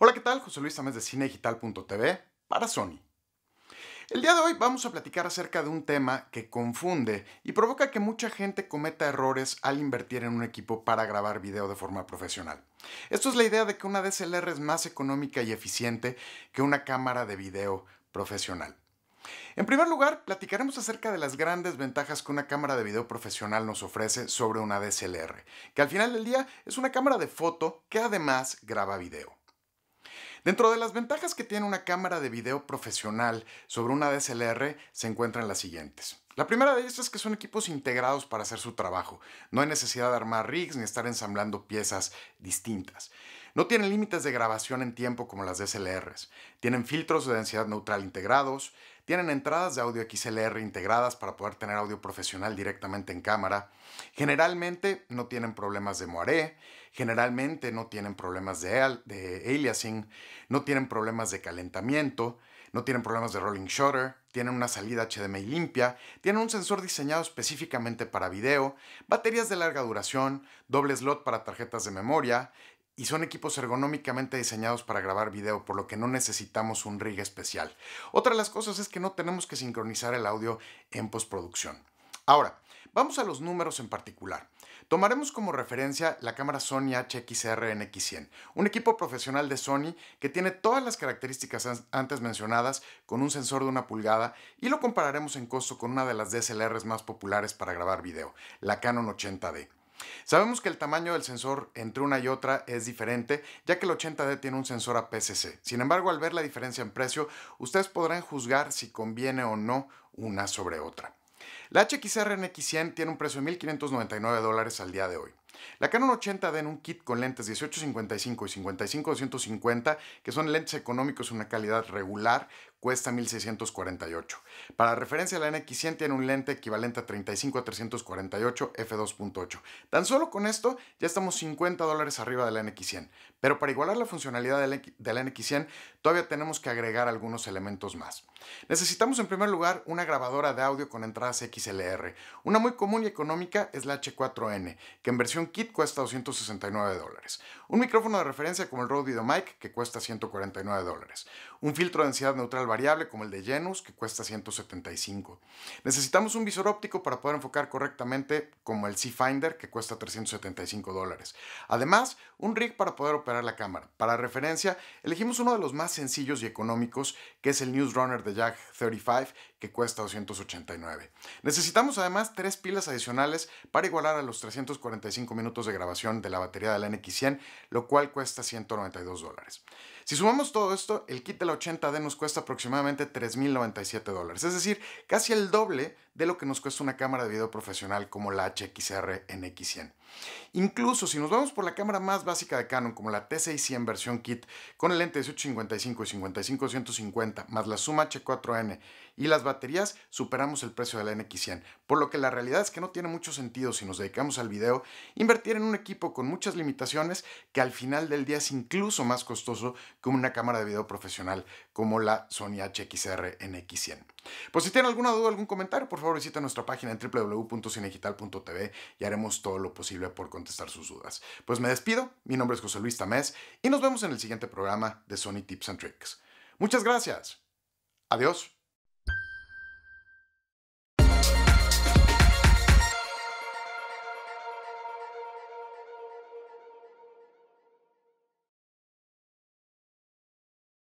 Hola, ¿qué tal? José Luis Amés de cinedigital.tv para Sony. El día de hoy vamos a platicar acerca de un tema que confunde y provoca que mucha gente cometa errores al invertir en un equipo para grabar video de forma profesional. Esto es la idea de que una DSLR es más económica y eficiente que una cámara de video profesional. En primer lugar, platicaremos acerca de las grandes ventajas que una cámara de video profesional nos ofrece sobre una DSLR, que al final del día es una cámara de foto que además graba video. Dentro de las ventajas que tiene una cámara de video profesional sobre una DSLR se encuentran las siguientes. La primera de ellas es que son equipos integrados para hacer su trabajo. No hay necesidad de armar rigs ni estar ensamblando piezas distintas. No tienen límites de grabación en tiempo como las DSLRs. Tienen filtros de densidad neutral integrados, tienen entradas de audio XLR integradas para poder tener audio profesional directamente en cámara. Generalmente no tienen problemas de moaré, generalmente no tienen problemas de, de aliasing, no tienen problemas de calentamiento, no tienen problemas de rolling shutter, tienen una salida HDMI limpia, tienen un sensor diseñado específicamente para video, baterías de larga duración, doble slot para tarjetas de memoria, y son equipos ergonómicamente diseñados para grabar video, por lo que no necesitamos un rig especial. Otra de las cosas es que no tenemos que sincronizar el audio en postproducción. Ahora, vamos a los números en particular. Tomaremos como referencia la cámara Sony HXR NX100, un equipo profesional de Sony que tiene todas las características antes mencionadas con un sensor de una pulgada y lo compararemos en costo con una de las DSLRs más populares para grabar video, la Canon 80D. Sabemos que el tamaño del sensor entre una y otra es diferente, ya que el 80D tiene un sensor APS-C. Sin embargo, al ver la diferencia en precio, ustedes podrán juzgar si conviene o no una sobre otra. La HXR NX100 tiene un precio de 1.599 dólares al día de hoy. La Canon 80D en un kit con lentes 18 1855 y 55-250, que son lentes económicos de una calidad regular, cuesta 1648. Para referencia, la NX100 tiene un lente equivalente a 35 a 348 f2.8. Tan solo con esto ya estamos 50 dólares arriba de la NX100. Pero para igualar la funcionalidad de la NX100, todavía tenemos que agregar algunos elementos más. Necesitamos en primer lugar una grabadora de audio con entradas XLR. Una muy común y económica es la H4N, que en versión kit cuesta 269 dólares. Un micrófono de referencia como el Rode VideoMic, que cuesta 149 dólares. Un filtro de densidad neutral variable como el de Genus, que cuesta 175. Necesitamos un visor óptico para poder enfocar correctamente como el C-Finder, que cuesta 375 dólares. Además, un rig para poder operar la cámara. Para referencia, elegimos uno de los más sencillos y económicos, que es el runner de Jack 35, que cuesta 289. Necesitamos además tres pilas adicionales para igualar a los 345 minutos de grabación de la batería de la NX100, lo cual cuesta 192 dólares. Si sumamos todo esto, el kit de la 80D nos cuesta aproximadamente 3.097 dólares, es decir, casi el doble de lo que nos cuesta una cámara de video profesional como la HXR NX100. Incluso si nos vamos por la cámara más básica de Canon como la T600 versión kit con el lente 1855 y 55 más la suma H4N y las baterías, superamos el precio de la NX100, por lo que la realidad es que no tiene mucho sentido si nos dedicamos al video invertir en un equipo con muchas limitaciones que al final del día es incluso más costoso que una cámara de video profesional como la Sony HXR NX100. Pues si tienen alguna duda, algún comentario, por favor favor visita nuestra página en www.cinegital.tv y haremos todo lo posible por contestar sus dudas. Pues me despido, mi nombre es José Luis Tamés y nos vemos en el siguiente programa de Sony Tips and Tricks. Muchas gracias. Adiós.